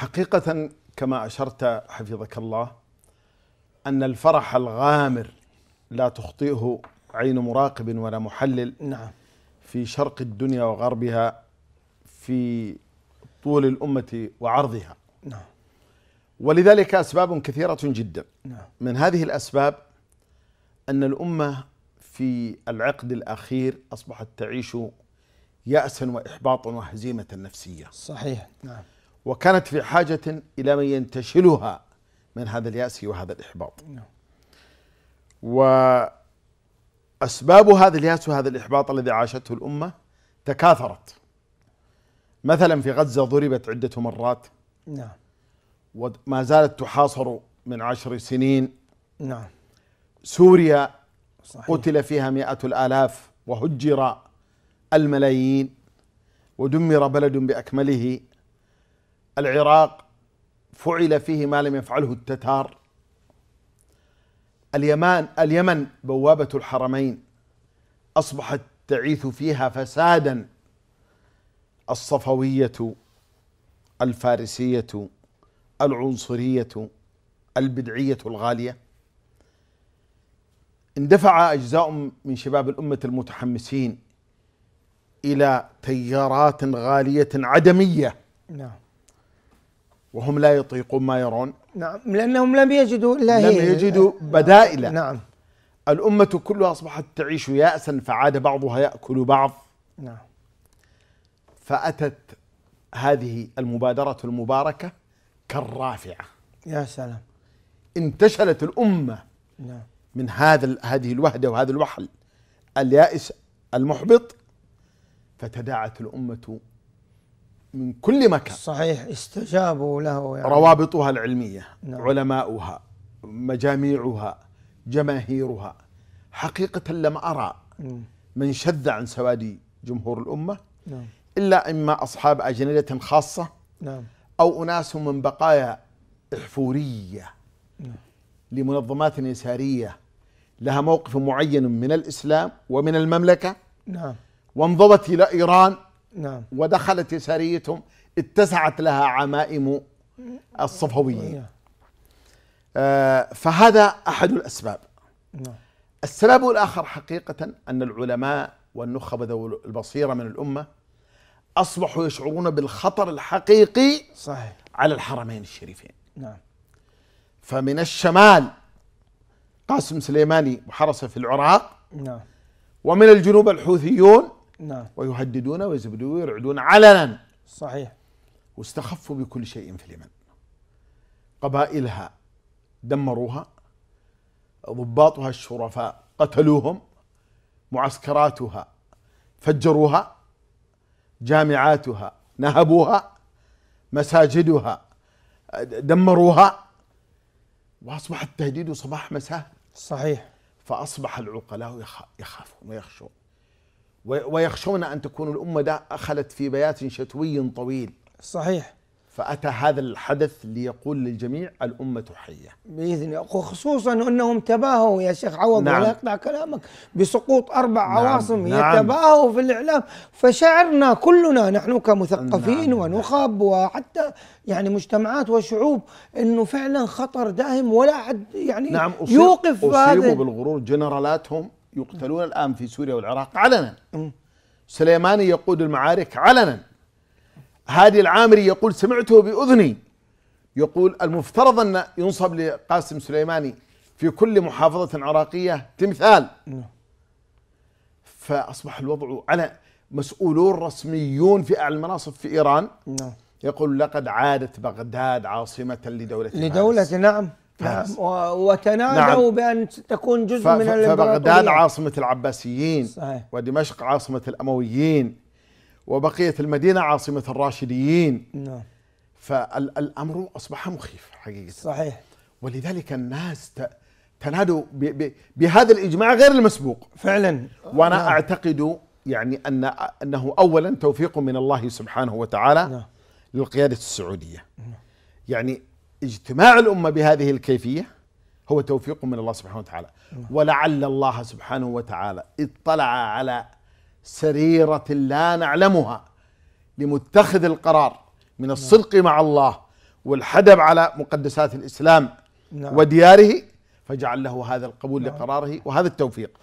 حقيقة كما أشرت حفظك الله أن الفرح الغامر لا تخطئه عين مراقب ولا محلل نعم في شرق الدنيا وغربها في طول الأمة وعرضها نعم ولذلك أسباب كثيرة جدا نعم من هذه الأسباب أن الأمة في العقد الأخير أصبحت تعيش يأسا وإحباطا وهزيمة نفسية صحيح نعم وكانت في حاجة إلى من ينتشلها من هذا اليأس وهذا الإحباط نعم. وأسباب هذا اليأس وهذا الإحباط الذي عاشته الأمة تكاثرت مثلا في غزة ضربت عدة مرات نعم وما زالت تحاصر من عشر سنين نعم سوريا صحيح. قتل فيها مئة الآلاف وهجر الملايين ودمر بلد بأكمله العراق فعل فيه ما لم يفعله التتار اليمن اليمن بوابة الحرمين أصبحت تعيث فيها فسادا الصفوية الفارسية العنصرية البدعية الغالية اندفع أجزاء من شباب الأمة المتحمسين إلى تيارات غالية عدمية نعم وهم لا يطيقون ما يرون نعم لأنهم لم يجدوا إلا لم يجدوا نعم، بدائل نعم الأمة كلها أصبحت تعيش يأسا فعاد بعضها يأكل بعض نعم فأتت هذه المبادرة المباركة كالرافعة يا سلام انتشلت الأمة نعم من هذا هذه الوهدة وهذا الوحل اليائس المحبط فتداعت الأمة من كل مكان صحيح استجابوا له يعني روابطها العلمية نعم. علماؤها مجاميعها جماهيرها حقيقة لم أرى نعم. من شذ عن سوادي جمهور الأمة نعم. إلا إما أصحاب أجندة خاصة نعم. أو أناس من بقايا إحفورية نعم. لمنظمات يسارية لها موقف معين من الإسلام ومن المملكة نعم. وانضبت إلى إيران نعم ودخلت يساريتهم اتسعت لها عمائم الصفويين نعم. آه فهذا أحد الأسباب نعم. السبب الآخر حقيقة أن العلماء والنخب ذو البصيرة من الأمة أصبحوا يشعرون بالخطر الحقيقي صحيح على الحرمين الشريفين نعم فمن الشمال قاسم سليماني وحرسه في العراق نعم ومن الجنوب الحوثيون نعم ويهددون ويزبدون ويرعدون علنا صحيح واستخفوا بكل شيء في اليمن قبائلها دمروها ضباطها الشرفاء قتلوهم معسكراتها فجروها جامعاتها نهبوها مساجدها دمروها واصبح التهديد صباح مساء صحيح فاصبح العقلاء يخافون ويخشون ويخشون أن تكون الأمة دخلت في بيات شتوي طويل صحيح فأتى هذا الحدث ليقول للجميع الأمة حية بإذن الله خصوصا أنهم تباهوا يا شيخ عوض نعم. ولا يقطع كلامك بسقوط أربع نعم. عواصم نعم. يتباهوا في الإعلام فشعرنا كلنا نحن كمثقفين نعم. ونخب وحتى يعني مجتمعات وشعوب أنه فعلا خطر داهم ولا أحد يعني نعم. أصيب يوقف أصيبوا بالغرور جنرالاتهم يقتلون الآن في سوريا والعراق علنا سليماني يقود المعارك علنا هادي العامري يقول سمعته بأذني يقول المفترض أن ينصب لقاسم سليماني في كل محافظة عراقية تمثال فأصبح الوضع على مسؤولون رسميون في أعلى المناصب في إيران نعم. يقول لقد عادت بغداد عاصمة لدولة لدولة نعم نعم، وتنادوا نعم. بأن تكون جزء من فبغداد عاصمة العباسيين صحيح. ودمشق عاصمة الأمويين وبقية المدينة عاصمة الراشديين نعم. فالأمر أصبح مخيف حقيقة صحيح ولذلك الناس تنادوا ب ب بهذا الإجماع غير المسبوق فعلا وأنا نعم. أعتقد يعني أن أنه أولا توفيق من الله سبحانه وتعالى نعم. للقيادة السعودية نعم. يعني اجتماع الأمة بهذه الكيفية هو توفيق من الله سبحانه وتعالى ولعل الله سبحانه وتعالى اطلع على سريرة لا نعلمها لمتخذ القرار من الصدق مع الله والحدب على مقدسات الإسلام نعم. ودياره فجعل له هذا القبول نعم. لقراره وهذا التوفيق